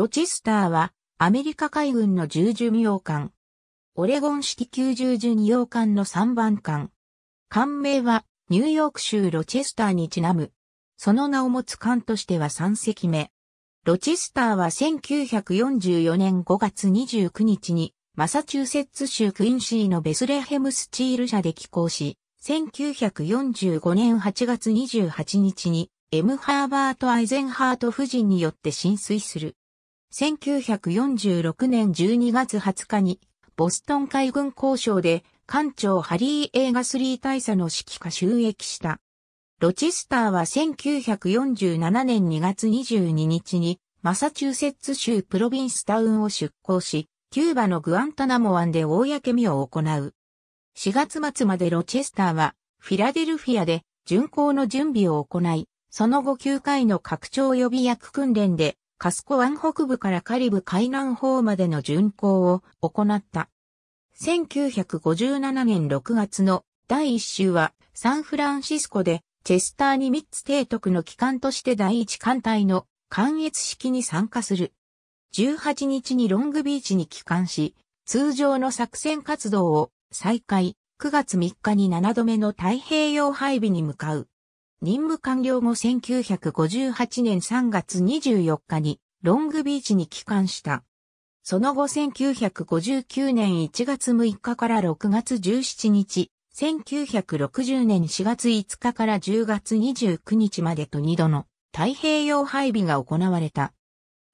ロチスターはアメリカ海軍の重巡洋艦。オレゴン式90巡洋艦の3番艦。艦名はニューヨーク州ロチェスターにちなむ。その名を持つ艦としては3隻目。ロチェスターは1944年5月29日にマサチューセッツ州クインシーのベスレヘムスチール社で寄港し、1945年8月28日にエム・ハーバート・アイゼンハート夫人によって浸水する。1946年12月20日に、ボストン海軍交渉で、艦長ハリー・エーガスリー大佐の指揮下襲撃した。ロチスターは1947年2月22日に、マサチューセッツ州プロビンスタウンを出港し、キューバのグアンタナモ湾で公みを行う。4月末までロチェスターは、フィラデルフィアで巡航の準備を行い、その後9回の拡張予備役訓練でカスコ湾北部からカリブ海南方までの巡航を行った。1957年6月の第1週はサンフランシスコでチェスターにミッツ提督の機関として第一艦隊の関越式に参加する。18日にロングビーチに帰還し、通常の作戦活動を再開、9月3日に7度目の太平洋配備に向かう。任務完了後1958年3月24日にロングビーチに帰還した。その後1959年1月6日から6月17日、1960年4月5日から10月29日までと2度の太平洋配備が行われた。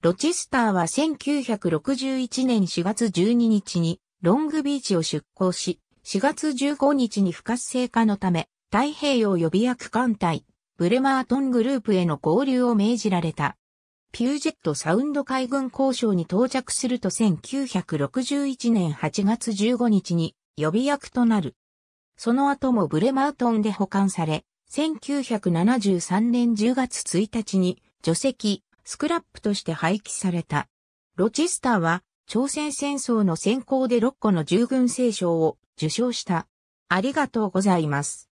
ロチスターは1961年4月12日にロングビーチを出港し、4月15日に不活性化のため太平洋予備役艦隊、ブレマートングループへの合流を命じられた。ピュージェットサウンド海軍交渉に到着すると1961年8月15日に予備役となる。その後もブレマートンで保管され、1973年10月1日に除籍、スクラップとして廃棄された。ロチスターは朝鮮戦争の先行で6個の従軍聖賞を受賞した。ありがとうございます。